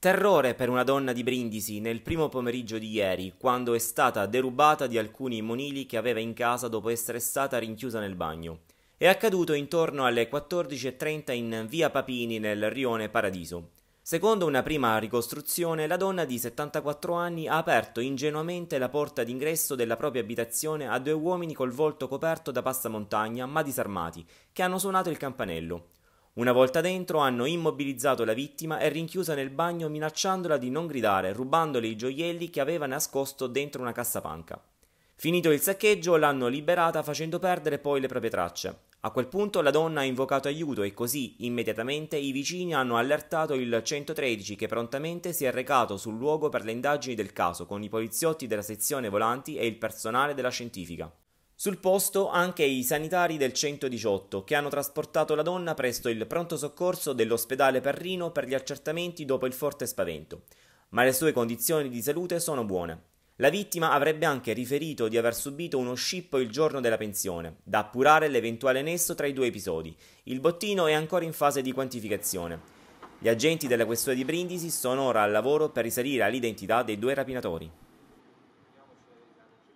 Terrore per una donna di Brindisi nel primo pomeriggio di ieri, quando è stata derubata di alcuni monili che aveva in casa dopo essere stata rinchiusa nel bagno. È accaduto intorno alle 14.30 in via Papini nel rione Paradiso. Secondo una prima ricostruzione, la donna di 74 anni ha aperto ingenuamente la porta d'ingresso della propria abitazione a due uomini col volto coperto da passamontagna ma disarmati, che hanno suonato il campanello. Una volta dentro hanno immobilizzato la vittima e rinchiusa nel bagno minacciandola di non gridare, rubandole i gioielli che aveva nascosto dentro una cassapanca. Finito il saccheggio l'hanno liberata facendo perdere poi le proprie tracce. A quel punto la donna ha invocato aiuto e così immediatamente i vicini hanno allertato il 113 che prontamente si è recato sul luogo per le indagini del caso con i poliziotti della sezione volanti e il personale della scientifica. Sul posto anche i sanitari del 118 che hanno trasportato la donna presso il pronto soccorso dell'ospedale Perrino per gli accertamenti dopo il forte spavento, ma le sue condizioni di salute sono buone. La vittima avrebbe anche riferito di aver subito uno scippo il giorno della pensione, da appurare l'eventuale nesso tra i due episodi. Il bottino è ancora in fase di quantificazione. Gli agenti della questura di Brindisi sono ora al lavoro per risalire all'identità dei due rapinatori.